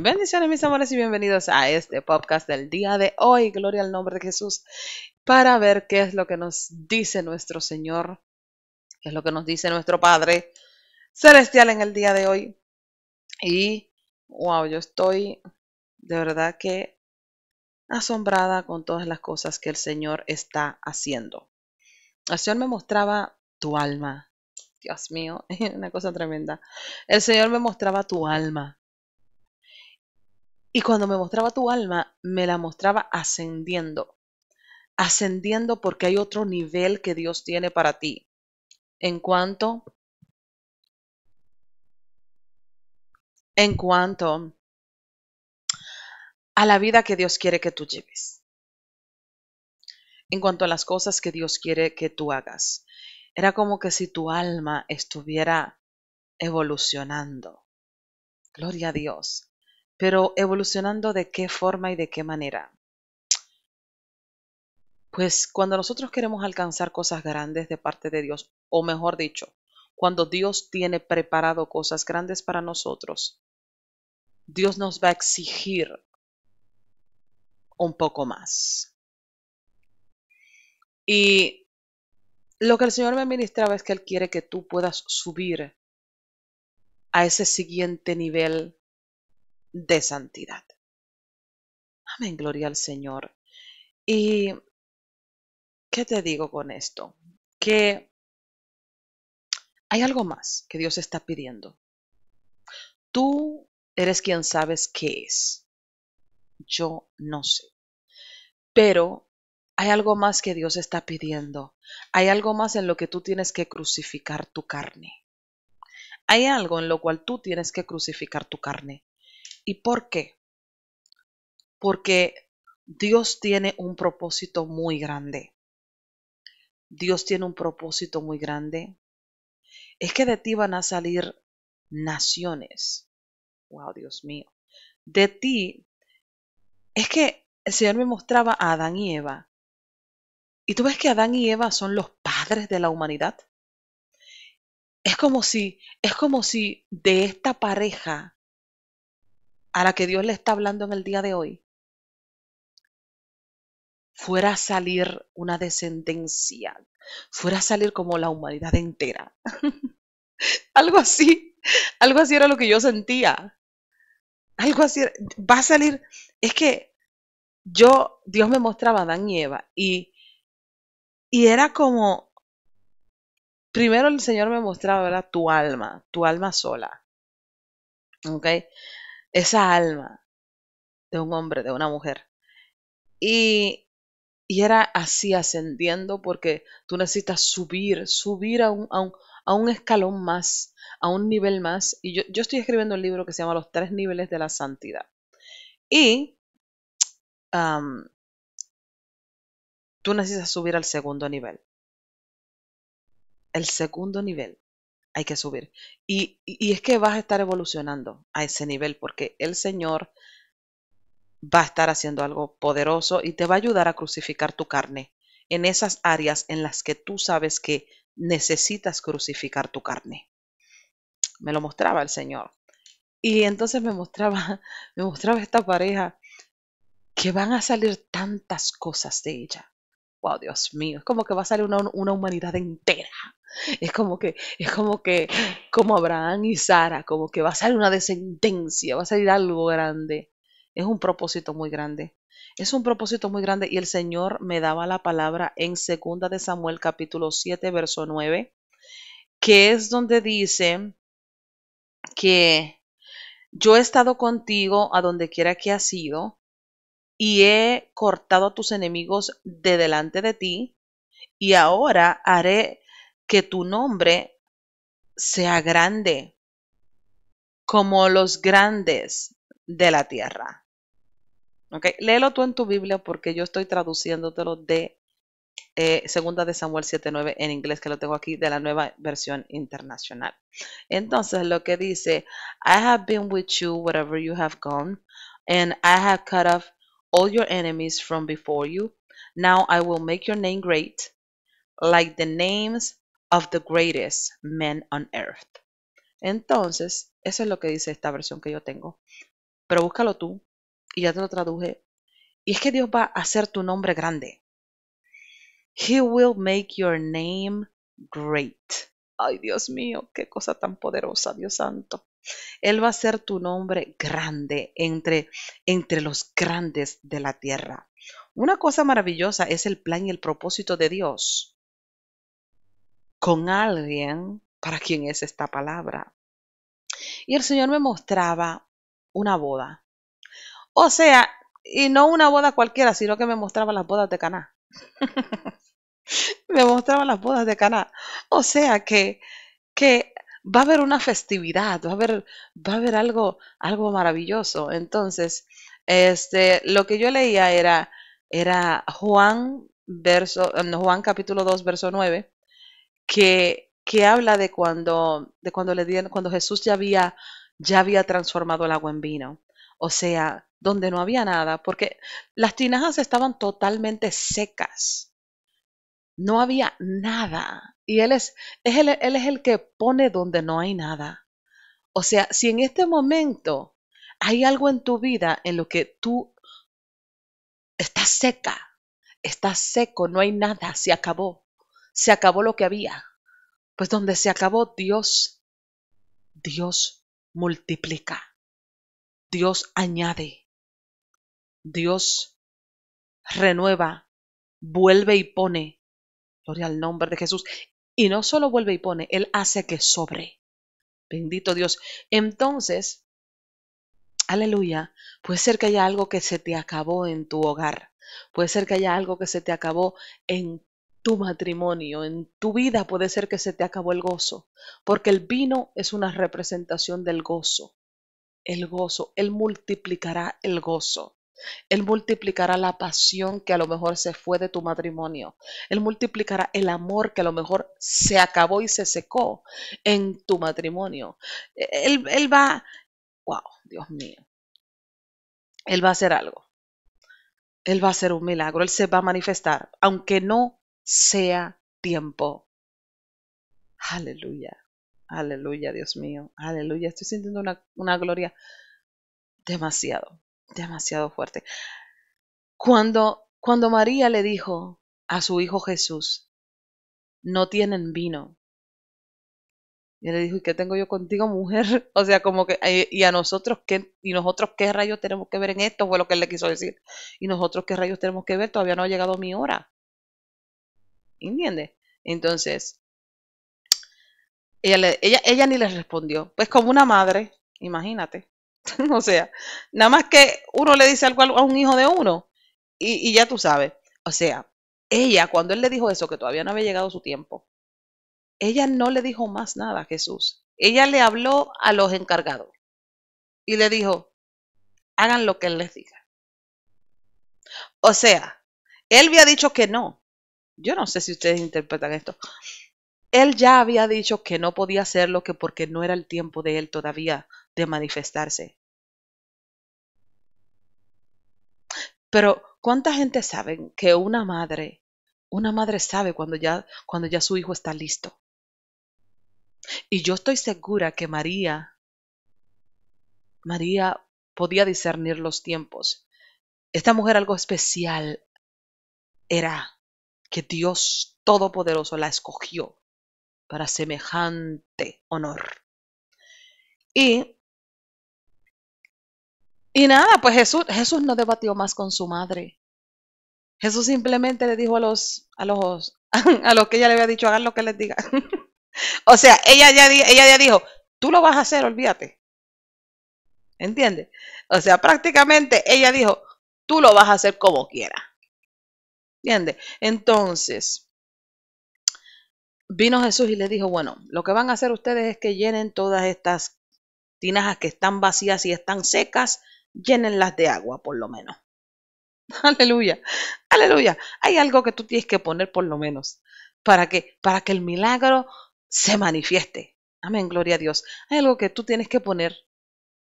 Bendiciones mis amores y bienvenidos a este podcast del día de hoy. Gloria al nombre de Jesús para ver qué es lo que nos dice nuestro Señor, qué es lo que nos dice nuestro Padre Celestial en el día de hoy. Y wow, yo estoy de verdad que asombrada con todas las cosas que el Señor está haciendo. El Señor me mostraba tu alma. Dios mío, una cosa tremenda. El Señor me mostraba tu alma y cuando me mostraba tu alma, me la mostraba ascendiendo. Ascendiendo porque hay otro nivel que Dios tiene para ti. En cuanto... En cuanto a la vida que Dios quiere que tú lleves. En cuanto a las cosas que Dios quiere que tú hagas. Era como que si tu alma estuviera evolucionando. Gloria a Dios pero evolucionando de qué forma y de qué manera. Pues cuando nosotros queremos alcanzar cosas grandes de parte de Dios, o mejor dicho, cuando Dios tiene preparado cosas grandes para nosotros, Dios nos va a exigir un poco más. Y lo que el Señor me ministraba es que Él quiere que tú puedas subir a ese siguiente nivel de santidad. Amén, gloria al Señor. ¿Y qué te digo con esto? Que hay algo más que Dios está pidiendo. Tú eres quien sabes qué es. Yo no sé. Pero hay algo más que Dios está pidiendo. Hay algo más en lo que tú tienes que crucificar tu carne. Hay algo en lo cual tú tienes que crucificar tu carne. ¿Y por qué? Porque Dios tiene un propósito muy grande. Dios tiene un propósito muy grande. Es que de ti van a salir naciones. Wow, Dios mío. De ti. Es que el Señor me mostraba a Adán y Eva. Y tú ves que Adán y Eva son los padres de la humanidad. Es como si, es como si de esta pareja a la que Dios le está hablando en el día de hoy, fuera a salir una descendencia, fuera a salir como la humanidad entera. algo así, algo así era lo que yo sentía. Algo así, va a salir, es que yo, Dios me mostraba a Adán y Eva y, era como, primero el Señor me mostraba, Tu alma, tu alma sola. ¿Ok? esa alma de un hombre, de una mujer. Y, y era así ascendiendo porque tú necesitas subir, subir a un, a un, escalón más, a un nivel más. Y yo, estoy escribiendo un libro que se llama Los tres niveles de la santidad. Y tú necesitas subir al segundo nivel. El segundo nivel hay que subir. Y, es que vas a estar evolucionando a ese nivel porque el Señor va a estar haciendo algo poderoso y te va a ayudar a crucificar tu carne en esas áreas en las que tú sabes que necesitas crucificar tu carne. Me lo mostraba el Señor. Y entonces me mostraba, me mostraba esta pareja que van a salir tantas cosas de ella. Wow, Dios mío, es como que va a salir una humanidad entera es como que, es como que, como Abraham y Sara, como que va a salir una descendencia, va a salir algo grande. Es un propósito muy grande. Es un propósito muy grande y el Señor me daba la palabra en segunda de Samuel capítulo 7 verso 9, que es donde dice que yo he estado contigo a donde quiera que has sido y he cortado a tus enemigos de delante de ti y ahora haré que tu nombre sea grande como los grandes de la tierra. ¿Ok? Léelo tú en tu Biblia porque yo estoy traduciéndotelo de eh, segunda de Samuel 7.9 en inglés, que lo tengo aquí de la nueva versión internacional. Entonces lo que dice, I have been with you wherever you have gone, and I have cut off all your enemies from before you. Now I will make your name great, like the names of the greatest men on earth. Entonces, eso es lo que dice esta versión que yo tengo. Pero búscalo tú, y ya te lo traduje. Y es que Dios va a hacer tu nombre grande. He will make your name great. Ay, Dios mío, qué cosa tan poderosa, Dios santo. Él va a hacer tu nombre grande entre, entre los grandes de la tierra. Una cosa maravillosa es el plan y el propósito de Dios con alguien para quien es esta palabra. Y el Señor me mostraba una boda. O sea, y no una boda cualquiera, sino que me mostraba las bodas de Caná. me mostraba las bodas de Caná. O sea que, que va a haber una festividad, va a haber, va a haber algo, algo maravilloso. Entonces, este, lo que yo leía era, era Juan, verso, Juan capítulo 2, verso 9, que, habla de cuando, de cuando, le dieron, cuando Jesús ya había, ya había transformado el agua en vino. O sea, donde no había nada, porque las tinajas estaban totalmente secas. No había nada. Y Él es, él es el que pone donde no hay nada. O sea, si en este momento hay algo en tu vida en lo que tú estás seca, estás seco, no hay nada, se acabó se acabó lo que había. Pues donde se acabó Dios, Dios multiplica, Dios añade, Dios renueva, vuelve y pone. Gloria al nombre de Jesús. Y no solo vuelve y pone, Él hace que sobre. Bendito Dios. Entonces, aleluya, puede ser que haya algo que se te acabó en tu hogar. Puede ser que haya algo que se te acabó en tu matrimonio, en tu vida puede ser que se te acabó el gozo, porque el vino es una representación del gozo. El gozo, Él multiplicará el gozo. Él multiplicará la pasión que a lo mejor se fue de tu matrimonio. Él multiplicará el amor que a lo mejor se acabó y se secó en tu matrimonio. E, él, él va, wow, Dios mío. Él va a hacer algo. Él va a hacer un milagro. Él se va a manifestar, aunque no sea tiempo. Aleluya, aleluya, Dios mío, aleluya. Estoy sintiendo una, gloria demasiado, demasiado fuerte. Cuando, cuando María le dijo a su hijo Jesús, no tienen vino. Y le dijo, ¿y qué tengo yo contigo, mujer? O sea, como que, y a nosotros, ¿qué, y nosotros qué rayos tenemos que ver en esto? Fue lo que él le quiso decir. Y nosotros qué rayos tenemos que ver, todavía no ha llegado mi hora. ¿Entiendes? Entonces, ella, ella, ni les respondió. Pues como una madre, imagínate. o sea, nada más que uno le dice algo a un hijo de uno y, y ya tú sabes. O sea, ella, cuando él le dijo eso, que todavía no había llegado su tiempo, ella no le dijo más nada a Jesús. Ella le habló a los encargados y le dijo, hagan lo que él les diga. O sea, él había dicho que no, yo no sé si ustedes interpretan esto. Él ya había dicho que no podía hacerlo que porque no era el tiempo de él todavía de manifestarse. Pero ¿cuánta gente sabe que una madre, una madre sabe cuando ya cuando ya su hijo está listo? Y yo estoy segura que María María podía discernir los tiempos. Esta mujer algo especial era que Dios Todopoderoso la escogió para semejante honor. Y, y nada, pues Jesús, Jesús no debatió más con su madre. Jesús simplemente le dijo a los, a los, a los que ella le había dicho, hagan lo que les diga. o sea, ella ya, ella ya dijo, tú lo vas a hacer, olvídate. ¿Entiendes? O sea, prácticamente ella dijo, tú lo vas a hacer como quieras. ¿Entiendes? Entonces, vino Jesús y le dijo, bueno, lo que van a hacer ustedes es que llenen todas estas tinajas que están vacías y están secas, llénenlas de agua por lo menos. Aleluya, aleluya. Hay algo que tú tienes que poner por lo menos para que, para que el milagro se manifieste. Amén, gloria a Dios. Hay algo que tú tienes que poner,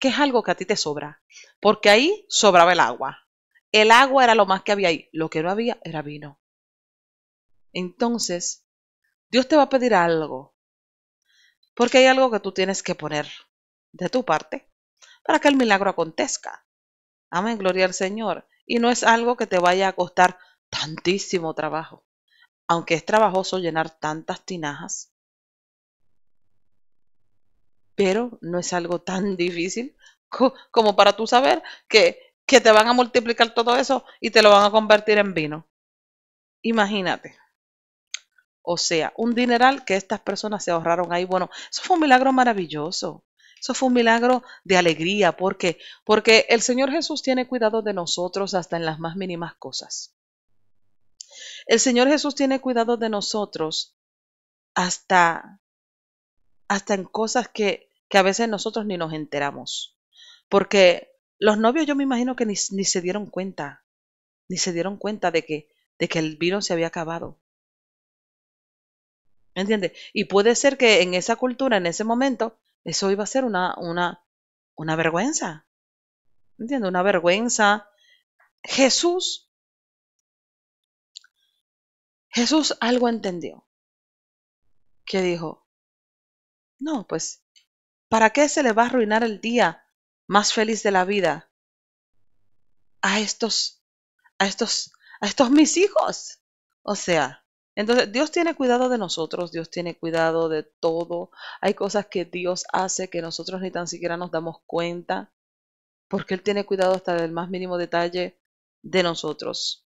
que es algo que a ti te sobra, porque ahí sobraba el agua. El agua era lo más que había ahí. Lo que no había era vino. Entonces, Dios te va a pedir algo. Porque hay algo que tú tienes que poner de tu parte para que el milagro acontezca. Amén, gloria al Señor. Y no es algo que te vaya a costar tantísimo trabajo. Aunque es trabajoso llenar tantas tinajas, pero no es algo tan difícil como para tú saber que que te van a multiplicar todo eso y te lo van a convertir en vino. Imagínate. O sea, un dineral que estas personas se ahorraron ahí. Bueno, eso fue un milagro maravilloso. Eso fue un milagro de alegría. ¿Por qué? Porque el Señor Jesús tiene cuidado de nosotros hasta en las más mínimas cosas. El Señor Jesús tiene cuidado de nosotros hasta, hasta en cosas que, que a veces nosotros ni nos enteramos. Porque los novios yo me imagino que ni, se dieron cuenta, ni se dieron cuenta de que, de que el virus se había acabado. ¿Entiendes? Y puede ser que en esa cultura, en ese momento, eso iba a ser una, una, una vergüenza. ¿Entiendes? Una vergüenza. Jesús, Jesús algo entendió. Que dijo, no, pues, ¿para qué se le va a arruinar el día más feliz de la vida a estos, a estos, a estos mis hijos. O sea, entonces Dios tiene cuidado de nosotros, Dios tiene cuidado de todo. Hay cosas que Dios hace que nosotros ni tan siquiera nos damos cuenta, porque Él tiene cuidado hasta del más mínimo detalle de nosotros.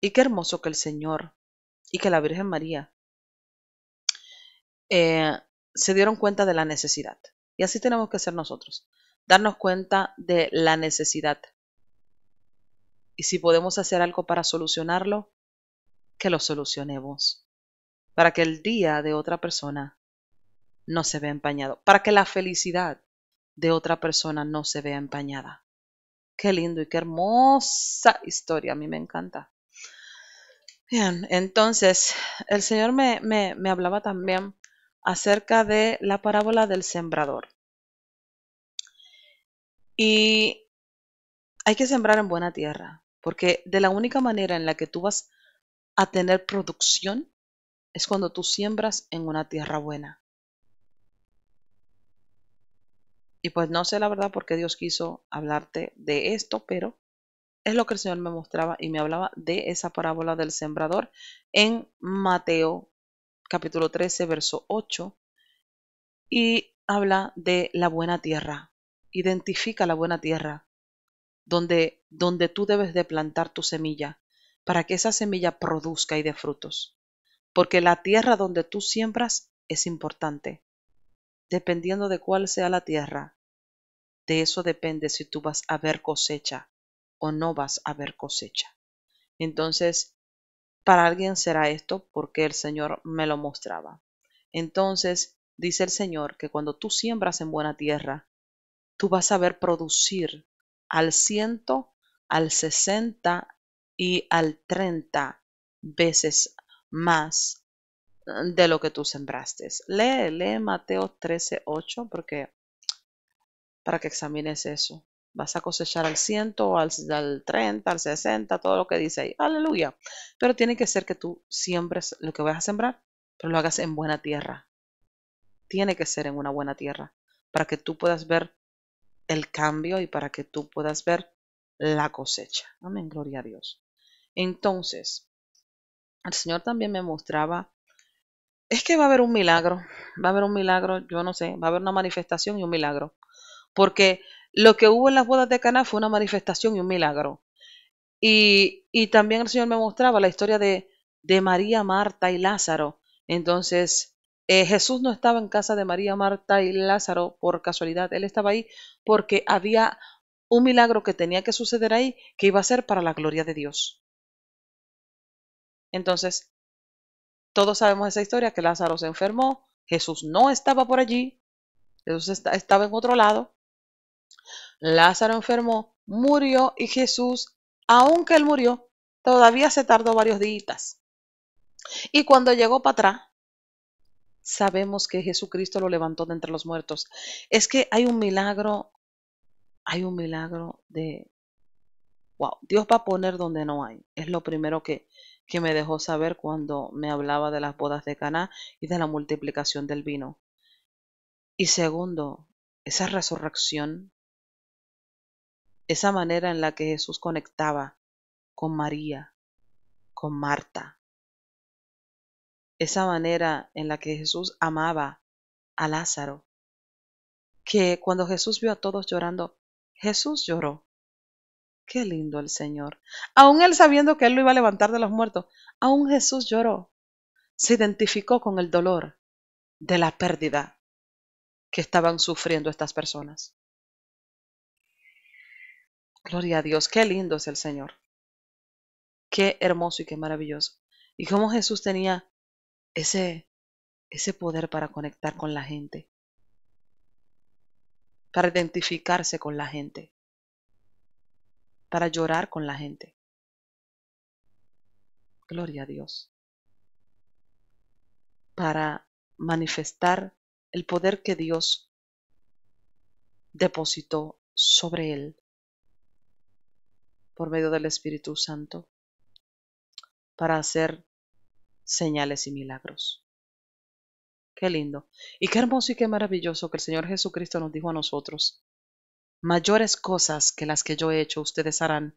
Y qué hermoso que el Señor y que la Virgen María eh, se dieron cuenta de la necesidad. Y así tenemos que ser nosotros darnos cuenta de la necesidad. Y si podemos hacer algo para solucionarlo, que lo solucionemos. Para que el día de otra persona no se vea empañado. Para que la felicidad de otra persona no se vea empañada. Qué lindo y qué hermosa historia. A mí me encanta. Bien, entonces el Señor me, me, me hablaba también acerca de la parábola del sembrador. Y hay que sembrar en buena tierra, porque de la única manera en la que tú vas a tener producción es cuando tú siembras en una tierra buena. Y pues no sé la verdad por qué Dios quiso hablarte de esto, pero es lo que el Señor me mostraba y me hablaba de esa parábola del sembrador en Mateo capítulo 13, verso 8, y habla de la buena tierra. Identifica la buena tierra donde, donde tú debes de plantar tu semilla para que esa semilla produzca y de frutos. Porque la tierra donde tú siembras es importante. Dependiendo de cuál sea la tierra, de eso depende si tú vas a ver cosecha o no vas a ver cosecha. Entonces, para alguien será esto porque el Señor me lo mostraba. Entonces, dice el Señor que cuando tú siembras en buena tierra, tú vas a ver producir al ciento, al 60 y al 30 veces más eh, de lo que tú sembraste. Lee, lee Mateo 13, 8, porque para que examines eso. Vas a cosechar al ciento, al, al 30, al 60, todo lo que dice ahí. Aleluya. Pero tiene que ser que tú siembres lo que vas a sembrar, pero lo hagas en buena tierra. Tiene que ser en una buena tierra para que tú puedas ver el cambio y para que tú puedas ver la cosecha. Amén, gloria a Dios. Entonces, el Señor también me mostraba, es que va a haber un milagro, va a haber un milagro, yo no sé, va a haber una manifestación y un milagro. Porque lo que hubo en las bodas de Cana fue una manifestación y un milagro. Y, y también el Señor me mostraba la historia de, de María, Marta y Lázaro. Entonces, eh, Jesús no estaba en casa de María, Marta y Lázaro por casualidad, él estaba ahí porque había un milagro que tenía que suceder ahí que iba a ser para la gloria de Dios. Entonces, todos sabemos esa historia, que Lázaro se enfermó, Jesús no estaba por allí, Jesús estaba en otro lado, Lázaro enfermó, murió y Jesús, aunque él murió, todavía se tardó varios días. Y cuando llegó para atrás, sabemos que Jesucristo lo levantó de entre los muertos. Es que hay un milagro, hay un milagro de, wow, Dios va a poner donde no hay. Es lo primero que, que me dejó saber cuando me hablaba de las bodas de Caná y de la multiplicación del vino. Y segundo, esa resurrección, esa manera en la que Jesús conectaba con María, con Marta, esa manera en la que Jesús amaba a Lázaro, que cuando Jesús vio a todos llorando, Jesús lloró. Qué lindo el Señor. Aún él sabiendo que él lo iba a levantar de los muertos, aún Jesús lloró. Se identificó con el dolor de la pérdida que estaban sufriendo estas personas. Gloria a Dios, qué lindo es el Señor. Qué hermoso y qué maravilloso. Y cómo Jesús tenía ese, poder para conectar con la gente, para identificarse con la gente, para llorar con la gente. Gloria a Dios. Para manifestar el poder que Dios depositó sobre él por medio del Espíritu Santo para hacer señales y milagros. Qué lindo. Y qué hermoso y qué maravilloso que el Señor Jesucristo nos dijo a nosotros. Mayores cosas que las que yo he hecho ustedes harán